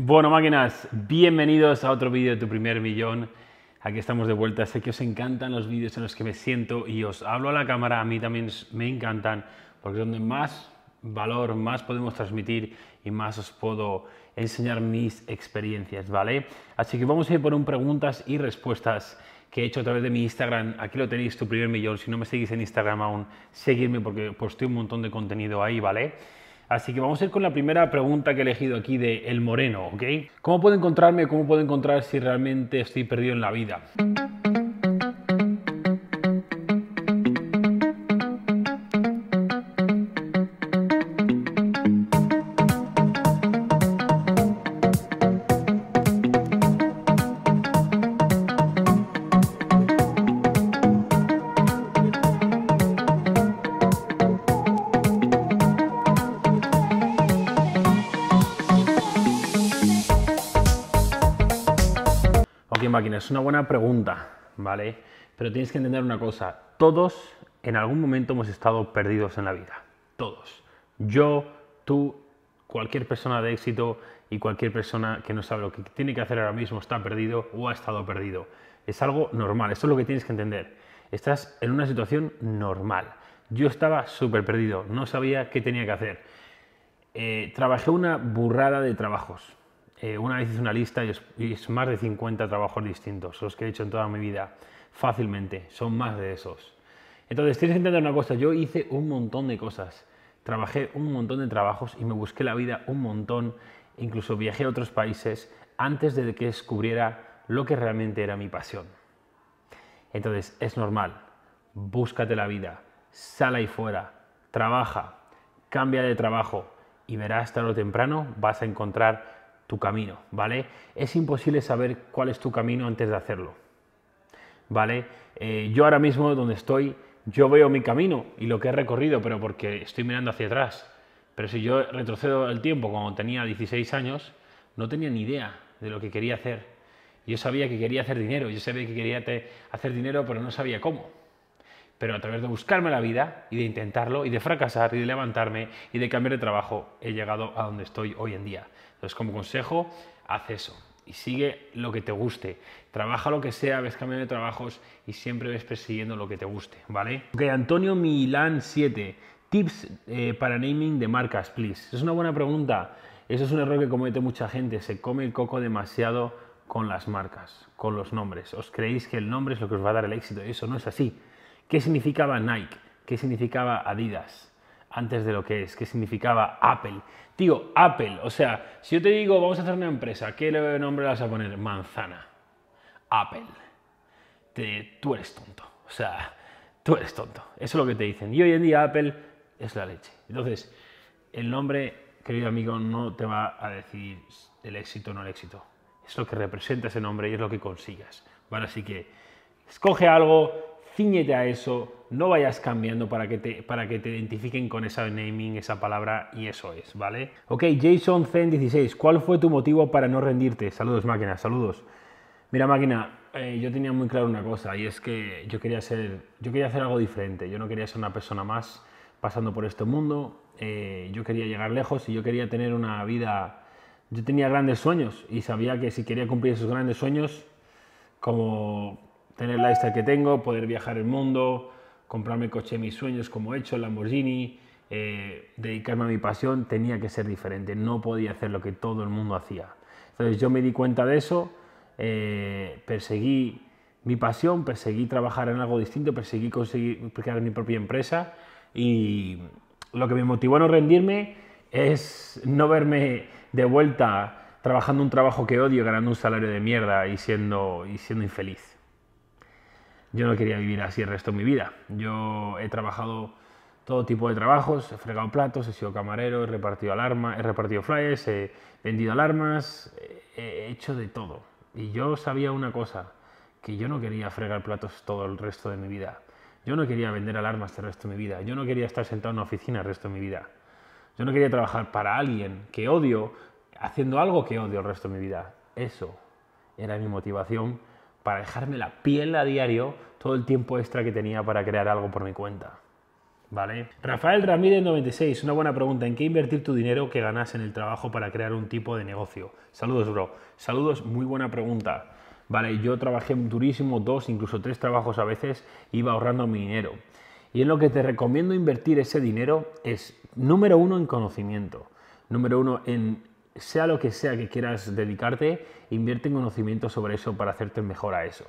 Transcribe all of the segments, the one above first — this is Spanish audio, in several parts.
Bueno, máquinas, bienvenidos a otro vídeo de tu primer millón. Aquí estamos de vuelta. Sé que os encantan los vídeos en los que me siento y os hablo a la cámara. A mí también me encantan porque es donde más valor, más podemos transmitir y más os puedo enseñar mis experiencias, ¿vale? Así que vamos a ir por un preguntas y respuestas que he hecho a través de mi Instagram. Aquí lo tenéis, tu primer millón. Si no me seguís en Instagram aún, seguirme porque posteo un montón de contenido ahí, ¿vale? Así que vamos a ir con la primera pregunta que he elegido aquí de El Moreno, ¿ok? ¿Cómo puedo encontrarme? ¿Cómo puedo encontrar si realmente estoy perdido en la vida? Es una buena pregunta, ¿vale? Pero tienes que entender una cosa, todos en algún momento hemos estado perdidos en la vida, todos. Yo, tú, cualquier persona de éxito y cualquier persona que no sabe lo que tiene que hacer ahora mismo está perdido o ha estado perdido. Es algo normal, eso es lo que tienes que entender. Estás en una situación normal. Yo estaba súper perdido, no sabía qué tenía que hacer. Eh, trabajé una burrada de trabajos, eh, una vez hice una lista y es, más de 50 trabajos distintos, los que he hecho en toda mi vida, fácilmente, son más de esos. Entonces tienes que entender una cosa, yo hice un montón de cosas, trabajé un montón de trabajos y me busqué la vida un montón, incluso viajé a otros países antes de que descubriera lo que realmente era mi pasión. Entonces es normal, búscate la vida, sal ahí fuera, trabaja, cambia de trabajo y verás tarde o temprano vas a encontrar tu camino, ¿vale? Es imposible saber cuál es tu camino antes de hacerlo, ¿vale? Eh, yo ahora mismo donde estoy, yo veo mi camino y lo que he recorrido, pero porque estoy mirando hacia atrás. Pero si yo retrocedo el tiempo cuando tenía 16 años, no tenía ni idea de lo que quería hacer. Yo sabía que quería hacer dinero, yo sabía que quería hacer dinero, pero no sabía cómo pero a través de buscarme la vida y de intentarlo y de fracasar y de levantarme y de cambiar de trabajo he llegado a donde estoy hoy en día. Entonces, como consejo, haz eso y sigue lo que te guste. Trabaja lo que sea, ves cambiando de trabajos y siempre ves persiguiendo lo que te guste, ¿vale? Ok, Antonio Milán 7. Tips eh, para naming de marcas, please. Es una buena pregunta. Eso es un error que comete mucha gente. Se come el coco demasiado con las marcas, con los nombres. Os creéis que el nombre es lo que os va a dar el éxito. Eso no es así qué significaba Nike, qué significaba Adidas antes de lo que es, qué significaba Apple. Tío, Apple, o sea, si yo te digo, vamos a hacer una empresa, ¿qué nombre vas a poner? Manzana. Apple. Te, tú eres tonto. O sea, tú eres tonto. Eso es lo que te dicen. Y hoy en día Apple es la leche. Entonces, el nombre, querido amigo, no te va a decir el éxito o no el éxito. Es lo que representa ese nombre y es lo que consigas. Así que escoge algo Cíñete a eso, no vayas cambiando para que te, para que te identifiquen con esa naming, esa palabra y eso es, ¿vale? Ok, Jason Zen 16, ¿cuál fue tu motivo para no rendirte? Saludos máquina, saludos. Mira máquina, eh, yo tenía muy claro una cosa y es que yo quería ser, yo quería hacer algo diferente, yo no quería ser una persona más pasando por este mundo, eh, yo quería llegar lejos y yo quería tener una vida, yo tenía grandes sueños y sabía que si quería cumplir esos grandes sueños, como tener la lifestyle que tengo, poder viajar el mundo, comprarme el coche de mis sueños como he hecho, el Lamborghini, eh, dedicarme a mi pasión, tenía que ser diferente, no podía hacer lo que todo el mundo hacía. Entonces yo me di cuenta de eso, eh, perseguí mi pasión, perseguí trabajar en algo distinto, perseguí conseguir crear mi propia empresa y lo que me motivó a no rendirme es no verme de vuelta trabajando un trabajo que odio, ganando un salario de mierda y siendo, y siendo infeliz. Yo no quería vivir así el resto de mi vida. Yo he trabajado todo tipo de trabajos, he fregado platos, he sido camarero, he repartido alarmas, he repartido flyers, he vendido alarmas, he hecho de todo. Y yo sabía una cosa, que yo no quería fregar platos todo el resto de mi vida. Yo no quería vender alarmas el resto de mi vida. Yo no quería estar sentado en una oficina el resto de mi vida. Yo no quería trabajar para alguien que odio haciendo algo que odio el resto de mi vida. Eso era mi motivación para dejarme la piel a diario todo el tiempo extra que tenía para crear algo por mi cuenta. ¿Vale? Rafael Ramírez 96, una buena pregunta. ¿En qué invertir tu dinero que ganas en el trabajo para crear un tipo de negocio? Saludos, bro. Saludos, muy buena pregunta. Vale, yo trabajé durísimo, dos, incluso tres trabajos a veces, iba ahorrando mi dinero. Y en lo que te recomiendo invertir ese dinero es, número uno, en conocimiento. Número uno, en sea lo que sea que quieras dedicarte, invierte en conocimiento sobre eso para hacerte mejor a eso.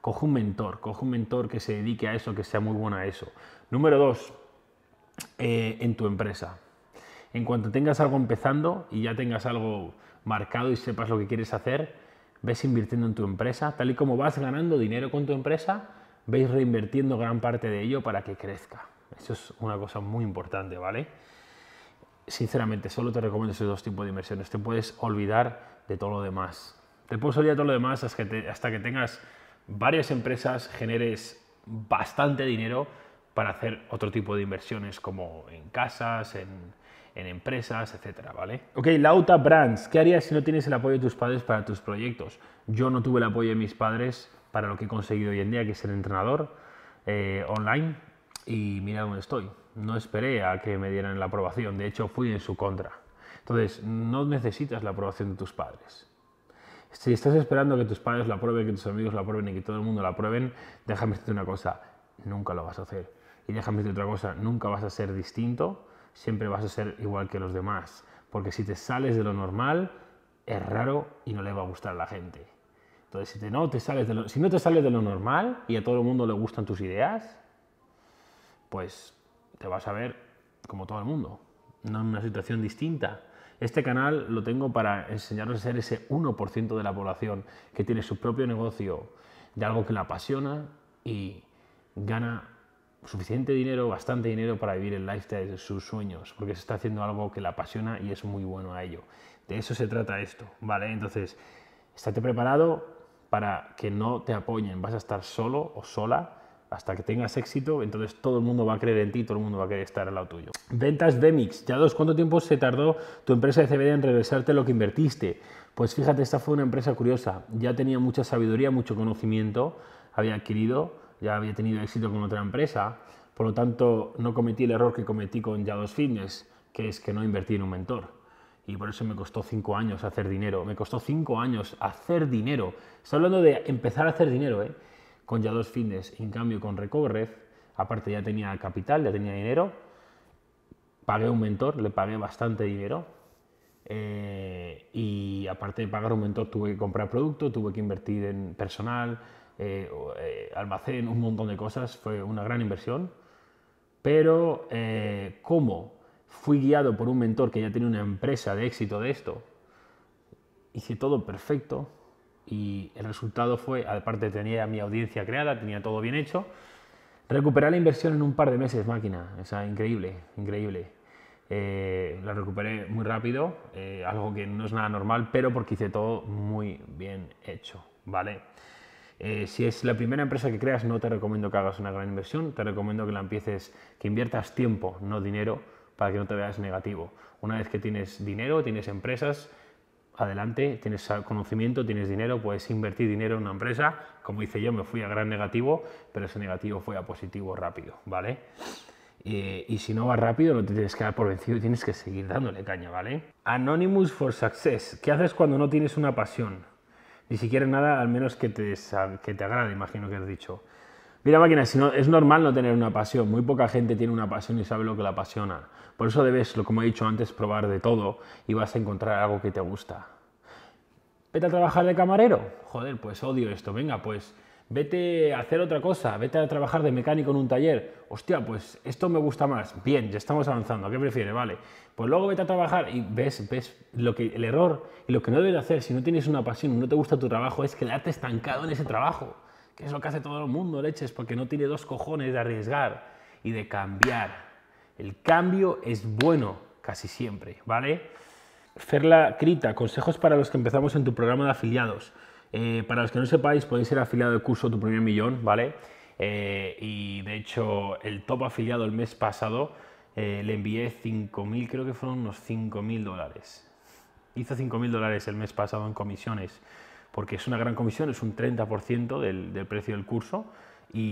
Coge un mentor, coge un mentor que se dedique a eso, que sea muy bueno a eso. Número dos, eh, en tu empresa. En cuanto tengas algo empezando y ya tengas algo marcado y sepas lo que quieres hacer, ves invirtiendo en tu empresa. Tal y como vas ganando dinero con tu empresa, veis reinvirtiendo gran parte de ello para que crezca. Eso es una cosa muy importante, ¿vale? sinceramente, solo te recomiendo esos dos tipos de inversiones. Te puedes olvidar de todo lo demás. Te puedes olvidar de todo lo demás hasta que, tengas varias empresas, generes bastante dinero para hacer otro tipo de inversiones como en casas, en, empresas, etcétera, ¿vale? Ok, Lauta Brands, ¿qué harías si no tienes el apoyo de tus padres para tus proyectos? Yo no tuve el apoyo de mis padres para lo que he conseguido hoy en día, que es ser entrenador eh, online, y mira dónde estoy no esperé a que me dieran la aprobación, de hecho fui en su contra. Entonces, no necesitas la aprobación de tus padres. Si estás esperando que tus padres la aprueben, que tus amigos la aprueben y que todo el mundo la aprueben, déjame decirte una cosa, nunca lo vas a hacer. Y déjame decirte otra cosa, nunca vas a ser distinto, siempre vas a ser igual que los demás. Porque si te sales de lo normal, es raro y no le va a gustar a la gente. Entonces, si, no, te sales de si no te sales de lo normal y a todo el mundo le gustan tus ideas, pues te vas a ver como todo el mundo, no en una situación distinta. Este canal lo tengo para enseñaros a ser ese 1% de la población que tiene su propio negocio de algo que le apasiona y gana suficiente dinero, bastante dinero para vivir el lifestyle de sus sueños, porque se está haciendo algo que le apasiona y es muy bueno a ello. De eso se trata esto, ¿vale? Entonces, estate preparado para que no te apoyen, vas a estar solo o sola hasta que tengas éxito, entonces todo el mundo va a creer en ti, todo el mundo va a querer estar al lado tuyo. Ventas de mix. Ya dos, ¿cuánto tiempo se tardó tu empresa de CBD en regresarte lo que invertiste? Pues fíjate, esta fue una empresa curiosa. Ya tenía mucha sabiduría, mucho conocimiento, había adquirido, ya había tenido éxito con otra empresa, por lo tanto no cometí el error que cometí con Ya dos Fitness, que es que no invertí en un mentor y por eso me costó cinco años hacer dinero. Me costó cinco años hacer dinero. Está hablando de empezar a hacer dinero, ¿eh? con ya dos fines, en cambio con Recovered, aparte ya tenía capital, ya tenía dinero, pagué un mentor, le pagué bastante dinero, eh, y aparte de pagar un mentor tuve que comprar producto, tuve que invertir en personal, eh, eh, almacén, un montón de cosas, fue una gran inversión. Pero como fui guiado por un mentor que ya tenía una empresa de éxito de esto, hice todo perfecto, y el resultado fue, aparte tenía mi audiencia creada, tenía todo bien hecho, recuperar la inversión en un par de meses, máquina, o sea, increíble, increíble. Eh, la recuperé muy rápido, eh, algo que no es nada normal, pero porque hice todo muy bien hecho, ¿vale? Eh, si es la primera empresa que creas, no te recomiendo que hagas una gran inversión, te recomiendo que la empieces, que inviertas tiempo, no dinero, para que no te veas negativo. Una vez que tienes dinero, tienes empresas, adelante, tienes conocimiento, tienes dinero, puedes invertir dinero en una empresa. Como hice yo, me fui a gran negativo, pero ese negativo fue a positivo rápido, ¿vale? y si no vas rápido, no te tienes que dar por vencido y tienes que seguir dándole caña, ¿vale? Anonymous for Success. ¿Qué haces cuando no tienes una pasión? Ni siquiera nada, al menos que te, que te agrade, imagino que has dicho. Mira, máquina, es normal no tener una pasión. Muy poca gente tiene una pasión y sabe lo que la apasiona. Por eso debes, como he dicho antes, probar de todo y vas a encontrar algo que te gusta. Vete a trabajar de camarero. Joder, pues odio esto. Venga, pues vete a hacer otra cosa. Vete a trabajar de mecánico en un taller. Hostia, pues esto me gusta más. Bien, ya estamos avanzando. ¿Qué prefieres? Vale. Pues luego vete a trabajar y ves, ves lo que, el error y lo que no debes hacer si no tienes una pasión, no te gusta tu trabajo, es quedarte estancado en ese trabajo que es lo que hace todo el mundo, leches, porque no tiene dos cojones de arriesgar y de cambiar. El cambio es bueno casi siempre, ¿vale? Ferla Crita, consejos para los que empezamos en tu programa de afiliados. Eh, para los que no sepáis, podéis ser afiliado del curso Tu Primer Millón, ¿vale? Eh, y de hecho, el top afiliado el mes pasado eh, le envié 5.000, creo que fueron unos 5.000 dólares. Hizo 5.000 dólares el mes pasado en comisiones porque es una gran comisión, es un 30% del, precio del curso y,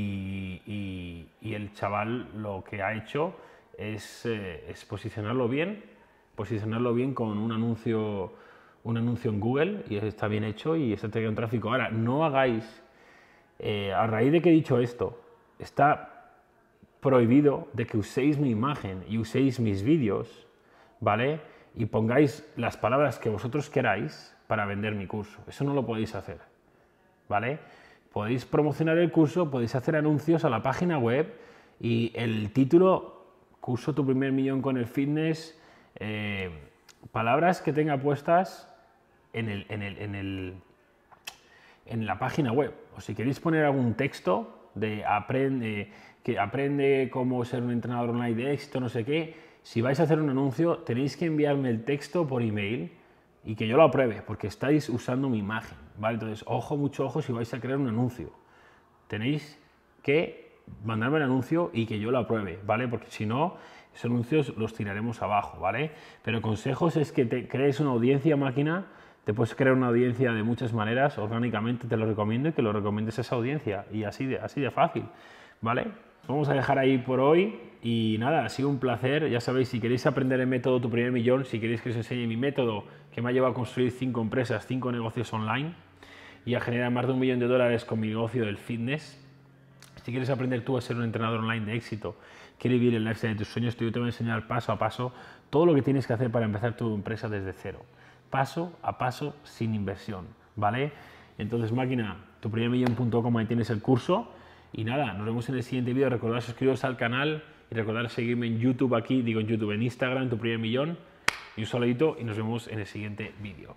el chaval lo que ha hecho es, eh, es, posicionarlo bien, posicionarlo bien con un anuncio, un anuncio en Google y está bien hecho y está teniendo tráfico. Ahora, no hagáis, eh, a raíz de que he dicho esto, está prohibido de que uséis mi imagen y uséis mis vídeos, ¿vale? Y pongáis las palabras que vosotros queráis para vender mi curso. Eso no lo podéis hacer. ¿Vale? Podéis promocionar el curso, podéis hacer anuncios a la página web y el título, curso tu primer millón con el fitness, eh, palabras que tenga puestas en, el, en, en, la página web. O si queréis poner algún texto de aprende, que aprende cómo ser un entrenador online de éxito, no sé qué, si vais a hacer un anuncio, tenéis que enviarme el texto por email y que yo lo apruebe, porque estáis usando mi imagen, ¿vale? Entonces, ojo, mucho ojo si vais a crear un anuncio. Tenéis que mandarme el anuncio y que yo lo apruebe, ¿vale? Porque si no, esos anuncios los tiraremos abajo, ¿vale? Pero consejos es que te crees una audiencia máquina, te puedes crear una audiencia de muchas maneras, orgánicamente te lo recomiendo y que lo recomiendes a esa audiencia, y así de, así de fácil, ¿vale? vamos a dejar ahí por hoy. Y nada, ha sido un placer. Ya sabéis, si queréis aprender el método Tu Primer Millón, si queréis que os enseñe mi método, que me ha llevado a construir cinco empresas, cinco negocios online y a generar más de un millón de dólares con mi negocio del fitness. Si quieres aprender tú a ser un entrenador online de éxito, quiere vivir el lifestyle de tus sueños, yo te voy a enseñar paso a paso todo lo que tienes que hacer para empezar tu empresa desde cero. Paso a paso sin inversión, ¿vale? Entonces, máquina, tu primer millón.com, ahí tienes el curso y nada, nos vemos en el siguiente vídeo. Recordad suscribiros al canal y recordad seguirme en YouTube aquí, digo en YouTube, en Instagram, tu primer millón. Y un saludito y nos vemos en el siguiente vídeo.